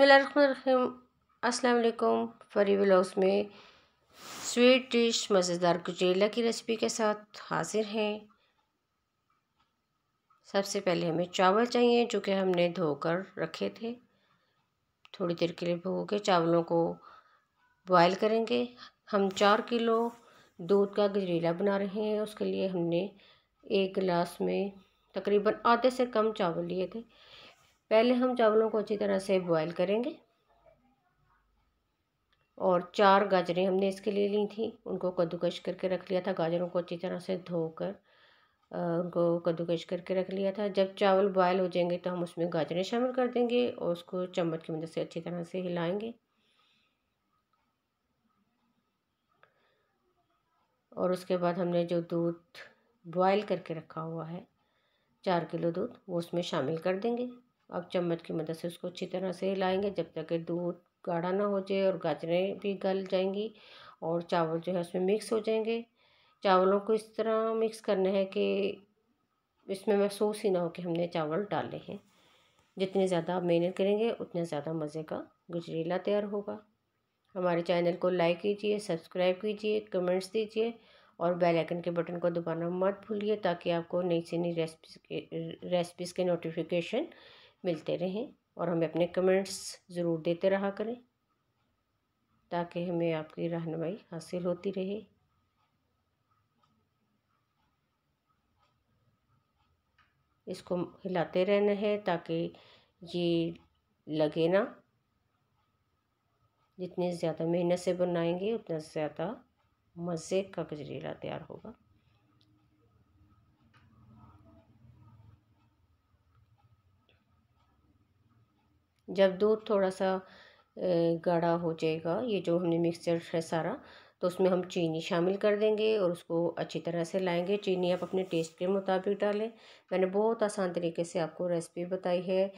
अस्सलाम वालेकुम फरी व्लॉग्स में स्वीट डिश मज़ेदार कुचेला की रेसिपी के साथ हाजिर हैं सबसे पहले हमें चावल चाहिए जो कि हमने धोकर रखे थे थोड़ी देर के लिए भून के चावलों को बॉयल करेंगे हम चार किलो दूध का गजरेला बना रहे हैं उसके लिए हमने एक गिलास में तकरीबन आधे से कम चावल लिए थे पहले हम चावलों को अच्छी तरह से बॉयल करेंगे और चार गाजरें हमने इसके लिए ली थी उनको कद्दूकश करके रख लिया था गाजरों को अच्छी तरह से धोकर उनको कद्दूकश करके रख लिया था जब चावल बॉयल हो जाएंगे तो हम उसमें गाजरें शामिल कर देंगे और उसको चम्मच की मदद से अच्छी तरह से हिलाएंगे और उसके बाद हमने जो दूध बॉयल करके रखा हुआ है चार किलो दूध वो उसमें शामिल कर देंगे अब चम्मच की मदद से उसको अच्छी तरह से हिलाएंगे जब तक कि दूध गाढ़ा ना हो जाए और गाजरें भी गल जाएंगी और चावल जो है उसमें मिक्स हो जाएंगे चावलों को इस तरह मिक्स करना है कि इसमें महसूस ही ना हो कि हमने चावल डाले हैं जितने ज़्यादा आप मेहनत करेंगे उतना ज़्यादा मज़े का गुजरेला तैयार होगा हमारे चैनल को लाइक कीजिए सब्सक्राइब कीजिए कमेंट्स दीजिए और बेल आइकन के बटन को दबाना मत भूलिए ताकि आपको नई से नई रेसिपीज के रेसिपीज़ के नोटिफिकेशन मिलते रहें और हमें अपने कमेंट्स ज़रूर देते रहा करें ताकि हमें आपकी रहनमाई हासिल होती रहे इसको हिलाते रहना है ताकि ये लगे ना जितनी ज़्यादा मेहनत से बनाएंगे उतना ज़्यादा मज़े का गजरेला तैयार होगा जब दूध थोड़ा सा गाढ़ा हो जाएगा ये जो हमने मिक्सचर है सारा तो उसमें हम चीनी शामिल कर देंगे और उसको अच्छी तरह से लाएंगे चीनी आप अपने टेस्ट के मुताबिक डालें मैंने बहुत आसान तरीके से आपको रेसिपी बताई है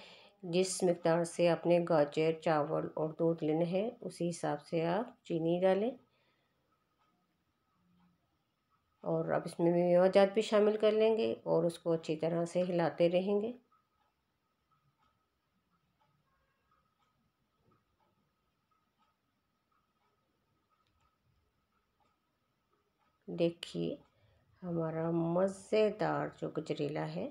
जिस मकदार से आपने गाजर चावल और दूध लेने हैं उसी हिसाब से आप चीनी डालें और अब इसमें मेवाजात भी शामिल कर लेंगे और उसको अच्छी तरह से हिलाते रहेंगे देखिए हमारा मज़ेदार जो गजरेला है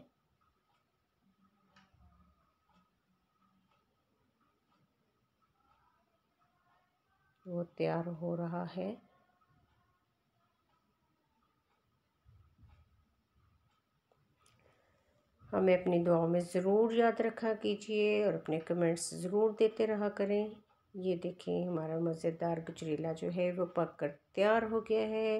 वो तैयार हो रहा है हमें अपनी दुआओं में ज़रूर याद रखा कीजिए और अपने कमेंट्स ज़रूर देते रहा करें ये देखें हमारा मज़ेदार गजरेला जो है वो पक कर तैयार हो गया है